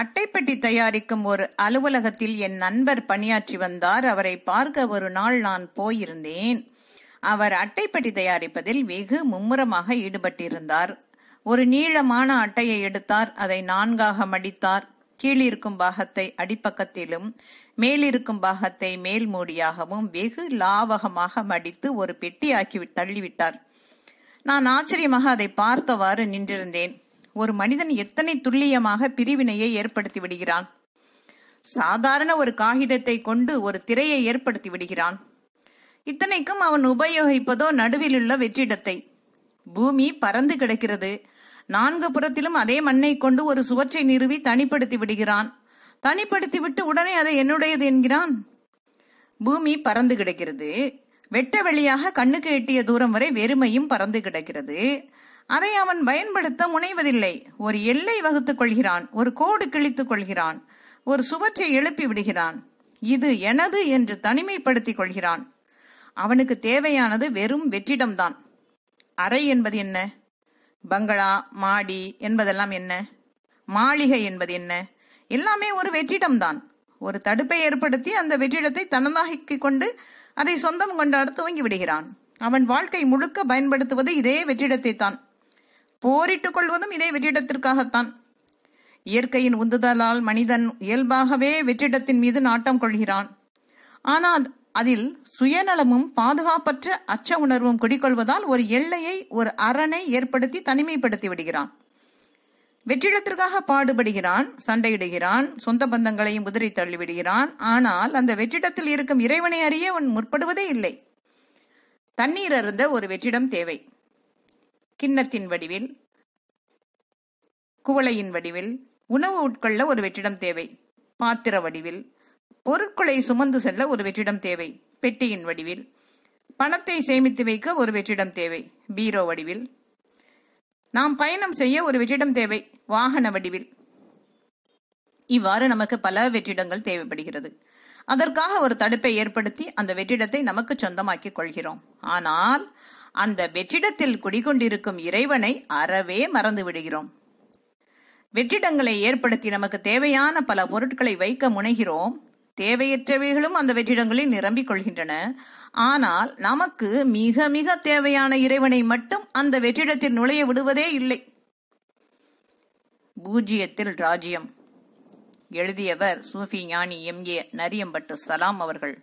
அட்டைப்பெட்டி தயாரிக்கும் ஒரு அலுவலகத்தில் என் நண்பர் பணியாற்றி வந்தார் அவரை பார்க்க ஒரு நாள் நான் போயிருந்தேன் அவர் அட்டைப்பெட்டி தயாரிப்பதில் வெகு மும்முரமாக ஈடுபட்டிருந்தார் ஒரு நீளமான அட்டையை எடுத்தார் அதை நான்காக மடித்தார் கீழிருக்கும் பாகத்தை அடிப்பக்கத்திலும் மேலிருக்கும் பாகத்தை மேல் மூடியாகவும் வெகு லாவகமாக மடித்து ஒரு பெட்டியாக்கி தள்ளிவிட்டார் நான் ஆச்சரியமாக அதை பார்த்தவாறு நின்றிருந்தேன் ஒரு மனிதன் எத்தனை துல்லியமாக பிரிவினையை ஏற்படுத்தி விடுகிறான் சாதாரண ஒரு காகிதத்தை கொண்டு ஒரு திரையை ஏற்படுத்தி விடுகிறான் இத்தனைக்கும் அவன் உபயோகிப்பதோ நடுவிலுள்ள வெற்றிடத்தை பூமி பறந்து கிடக்கிறது நான்கு புறத்திலும் அதே மண்ணை கொண்டு ஒரு சுவற்றை நிறுவி தனிப்படுத்தி விடுகிறான் தனிப்படுத்தி விட்டு உடனே அதை என்னுடையது என்கிறான் பூமி பறந்து கிடக்கிறது வெட்ட வழியாக கண்ணுக்கு எட்டிய தூரம் வரை வெறுமையும் பறந்து கிடக்கிறது அதை அவன் பயன்படுத்த முனைவதில்லை ஒரு எல்லை வகுத்துக் கொள்கிறான் ஒரு கோடு கிழித்துக் கொள்கிறான் ஒரு சுவற்றை எழுப்பி விடுகிறான் இது எனது என்று தனிமைப்படுத்திக் கொள்கிறான் அவனுக்கு தேவையானது வெறும் வெற்றிடம்தான் அறை என்பது என்ன பங்களா மாடி என்பதெல்லாம் என்ன மாளிகை என்பது என்ன எல்லாமே ஒரு வெற்றிடம்தான் ஒரு தடுப்பை ஏற்படுத்தி அந்த வெற்றிடத்தை தன்னதாக்கிக் கொண்டு அதை சொந்தம் கொண்டாடு துவங்கி விடுகிறான் அவன் வாழ்க்கை முழுக்க பயன்படுத்துவது இதே வெற்றிடத்தை தான் போரிட்டுக் கொள்வதும் இதே வெற்றிடத்திற்காகத்தான் இயற்கையின் உந்துதலால் மனிதன் இயல்பாகவே வெற்றிடத்தின் மீது நாட்டம் கொள்கிறான் ஆனால் அதில் சுயநலமும் பாதுகாப்பற்ற அச்ச உணர்வும் குடிக்கொள்வதால் ஒரு எல்லையை ஒரு அரணை ஏற்படுத்தி தனிமைப்படுத்தி விடுகிறான் வெற்றிடத்திற்காக பாடுபடுகிறான் சண்டையிடுகிறான் சொந்த பந்தங்களையும் உதிரி தள்ளிவிடுகிறான் ஆனால் அந்த வெற்றிடத்தில் இருக்கும் இறைவனை அறிய அவன் முற்படுவதே இல்லை தண்ணீர் அருந்த ஒரு வெற்றிடம் தேவை கிண்ணத்தின் வடிவில் குவளையின் வடிவில் உணவு உட்கொள்ள ஒரு வெற்றிடம் தேவை பாத்திர வடிவில் பொருட்களை சுமந்து செல்ல ஒரு வெற்றிடம் தேவை பெட்டியின் வடிவில் பணத்தை சேமித்து வைக்க ஒரு வெற்றிடம் தேவை பீரோ வடிவில் நாம் பயணம் செய்ய ஒரு வெற்றிடம் தேவை வாகன வடிவில் இவ்வாறு நமக்கு பல வெற்றிடங்கள் தேவைப்படுகிறது அதற்காக ஒரு தடுப்பை ஏற்படுத்தி அந்த வெற்றிடத்தை நமக்கு சொந்தமாக்கி கொள்கிறோம் ஆனால் அந்த வெற்றிடத்தில் குடிகொண்டிருக்கும் இறைவனை அறவே மறந்து விடுகிறோம் வெற்றிடங்களை ஏற்படுத்தி நமக்கு தேவையான பல பொருட்களை வைக்க முனைகிறோம் தேவையற்றவைகளும் அந்த வெற்றிடங்களில் நிரம்பிக் கொள்கின்றன ஆனால் நமக்கு மிக மிக தேவையான இறைவனை மட்டும் அந்த வெற்றிடத்தில் நுழைய விடுவதே இல்லை பூஜ்ஜியத்தில் ராஜ்யம் எழுதியவர் சூஃபி ஞானி எம் ஏ நரியம்பட்டு சலாம் அவர்கள்